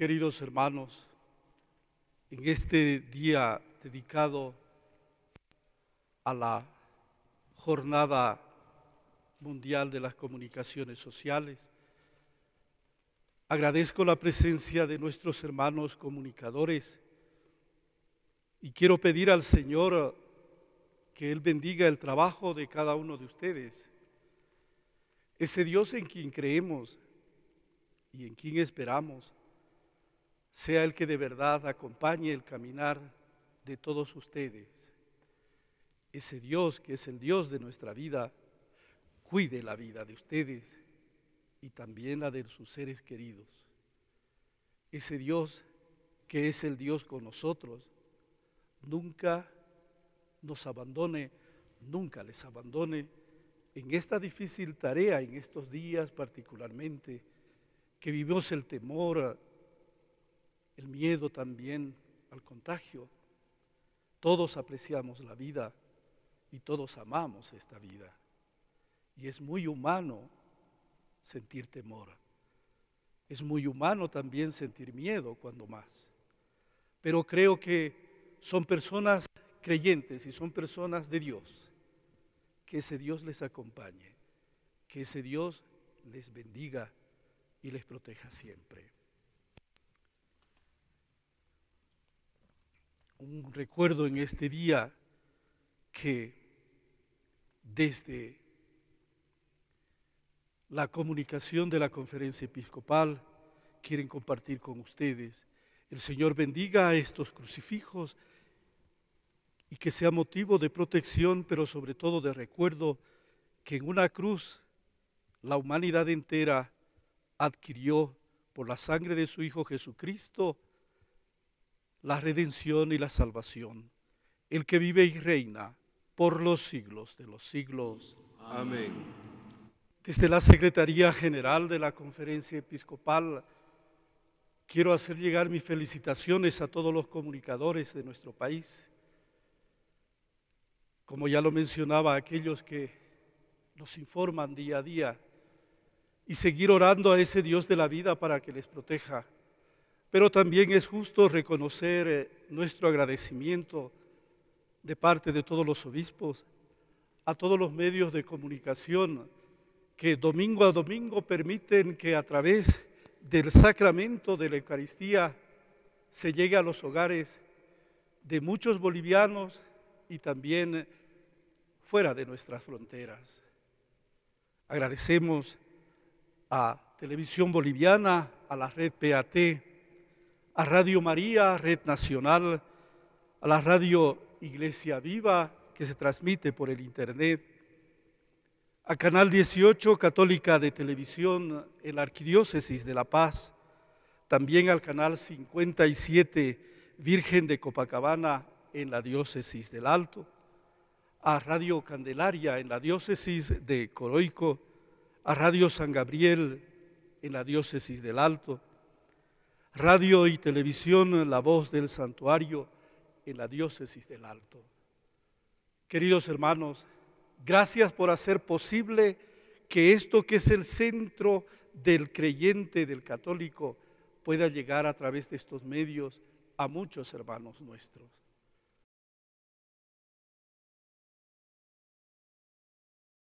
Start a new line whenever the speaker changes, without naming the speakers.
Queridos hermanos, en este día dedicado a la Jornada Mundial de las Comunicaciones Sociales, agradezco la presencia de nuestros hermanos comunicadores y quiero pedir al Señor que Él bendiga el trabajo de cada uno de ustedes. Ese Dios en quien creemos y en quien esperamos sea el que de verdad acompañe el caminar de todos ustedes. Ese Dios que es el Dios de nuestra vida, cuide la vida de ustedes y también la de sus seres queridos. Ese Dios que es el Dios con nosotros, nunca nos abandone, nunca les abandone en esta difícil tarea, en estos días particularmente, que vivimos el temor el miedo también al contagio. Todos apreciamos la vida y todos amamos esta vida. Y es muy humano sentir temor. Es muy humano también sentir miedo cuando más. Pero creo que son personas creyentes y son personas de Dios. Que ese Dios les acompañe, que ese Dios les bendiga y les proteja siempre. un recuerdo en este día que desde la comunicación de la conferencia episcopal quieren compartir con ustedes. El Señor bendiga a estos crucifijos y que sea motivo de protección, pero sobre todo de recuerdo que en una cruz la humanidad entera adquirió por la sangre de su Hijo Jesucristo la redención y la salvación, el que vive y reina por los siglos de los siglos. Amén. Desde la Secretaría General de la Conferencia Episcopal, quiero hacer llegar mis felicitaciones a todos los comunicadores de nuestro país, como ya lo mencionaba, aquellos que nos informan día a día, y seguir orando a ese Dios de la vida para que les proteja pero también es justo reconocer eh, nuestro agradecimiento de parte de todos los obispos, a todos los medios de comunicación que domingo a domingo permiten que a través del sacramento de la Eucaristía se llegue a los hogares de muchos bolivianos y también fuera de nuestras fronteras. Agradecemos a Televisión Boliviana, a la red PAT, a Radio María, Red Nacional, a la Radio Iglesia Viva, que se transmite por el Internet, a Canal 18, Católica de Televisión, en la Arquidiócesis de La Paz, también al Canal 57, Virgen de Copacabana, en la Diócesis del Alto, a Radio Candelaria, en la Diócesis de Coroico, a Radio San Gabriel, en la Diócesis del Alto, radio y televisión La Voz del Santuario en la Diócesis del Alto. Queridos hermanos, gracias por hacer posible que esto que es el centro del creyente, del católico, pueda llegar a través de estos medios a muchos hermanos nuestros.